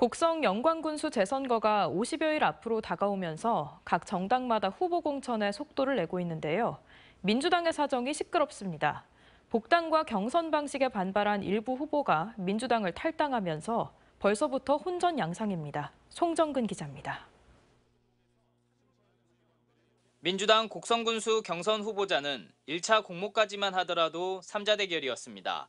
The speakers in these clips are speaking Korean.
곡성 영광군수 재선거가 50여일 앞으로 다가오면서 각 정당마다 후보 공천에 속도를 내고 있는데요. 민주당의 사정이 시끄럽습니다. 복당과 경선 방식에 반발한 일부 후보가 민주당을 탈당하면서 벌써부터 혼전 양상입니다. 송정근 기자입니다. 민주당 곡성군수 경선 후보자는 1차 공모까지만 하더라도 3자 대결이었습니다.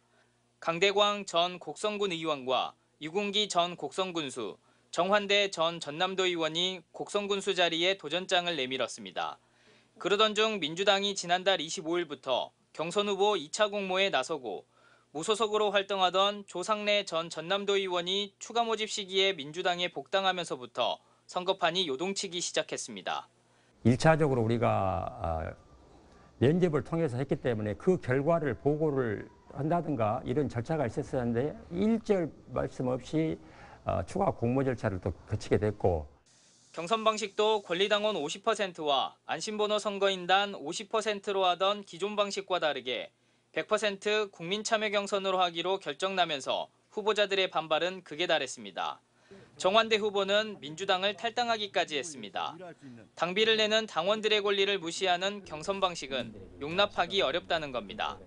강대광 전 곡성군 의원과 유공기 전 곡성군수, 정환대 전 전남도 의원이 곡성군수 자리에 도전장을 내밀었습니다. 그러던 중 민주당이 지난달 25일부터 경선 후보 2차 공모에 나서고 무소속으로 활동하던 조상래 전 전남도 의원이 추가 모집 시기에 민주당에 복당하면서부터 선거판이 요동치기 시작했습니다. 1차적으로 우리가 아, 면접을 통해서 했기 때문에 그 결과를 보고를 한다든가 이런 절차가 있었어야하는데 일절 말씀 없이 어, 추가 공모 절차를 또 거치게 됐고 경선 방식도 권리당원 50%와 안심번호 선거인단 50%로 하던 기존 방식과 다르게 100% 국민 참여 경선으로 하기로 결정나면서 후보자들의 반발은 극에 달했습니다. 정환대 후보는 민주당을 탈당하기까지 했습니다. 당비를 내는 당원들의 권리를 무시하는 경선 방식은 용납하기 어렵다는 겁니다.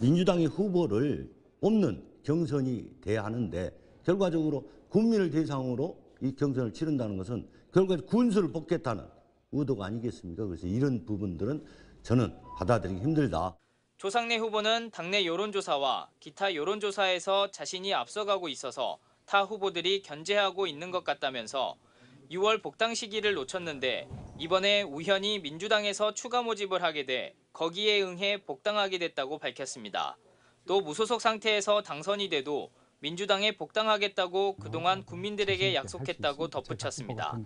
민주당의 후보를 뽑는 경선이 돼야 하는데 결과적으로 국민을 대상으로 이 경선을 치른다는 것은 결국 군수를 뽑겠다는 의도가 아니겠습니까? 그래서 이런 부분들은 저는 받아들이기 힘들다. 조상래 후보는 당내 여론조사와 기타 여론조사에서 자신이 앞서가고 있어서 타 후보들이 견제하고 있는 것 같다면서 6월 복당 시기를 놓쳤는데 이번에 우현이 민주당에서 추가 모집을 하게 돼 거기에 응해 복당하게 됐다고 밝혔습니다. 또 무소속 상태에서 당선이 돼도 민주당에 복당하겠다고 그동안 어, 국민들에게 약속했다고 덧붙였습니다.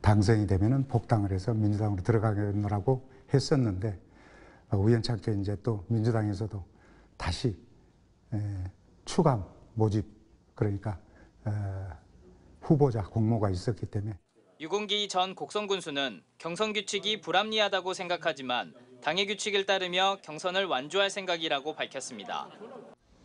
당선이 되면은 복당을 해서 민주당으로 들어가겠노라고 했었는데 어, 우연찮게 이제 또 민주당에서도 다시 추가 모집 그러니까 어, 후보자 공모가 있었기 때문에 유공기 전 곡성군수는 경선 규칙이 불합리하다고 생각하지만 당의 규칙을 따르며 경선을 완주할 생각이라고 밝혔습니다.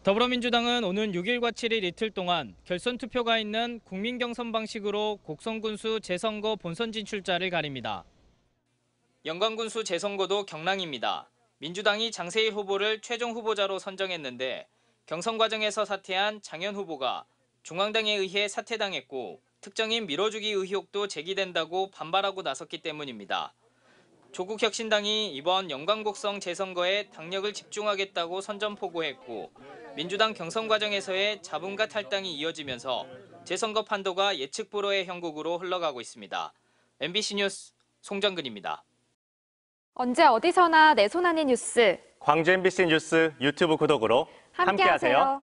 더불어민주당은 오는 6일과 7일 이틀 동안 결선 투표가 있는 국민 경선 방식으로 곡성군수 재선거 본선 진출자를 가립니다. 영광군수 재선거도 경랑입니다. 민주당이 장세희 후보를 최종 후보자로 선정했는데 경선 과정에서 사퇴한 장현 후보가 중앙당에 의해 사퇴당했고 특정인 밀어주기 의혹도 제기된다고 반발하고 나섰기 때문입니다. 조국 혁신당이 이번 영광곡성 재선거에 당력을 집중하겠다고 선전포고했고 민주당 경선 과정에서의 자분과 탈당이 이어지면서 재선거 판도가 예측 불허의 형국으로 흘러가고 있습니다. MBC 뉴스 송정근입니다. 언제 어디서나 내손 안의 뉴스. 광주 MBC 뉴스 유튜브 구독으로 함께하세요. 함께하세요.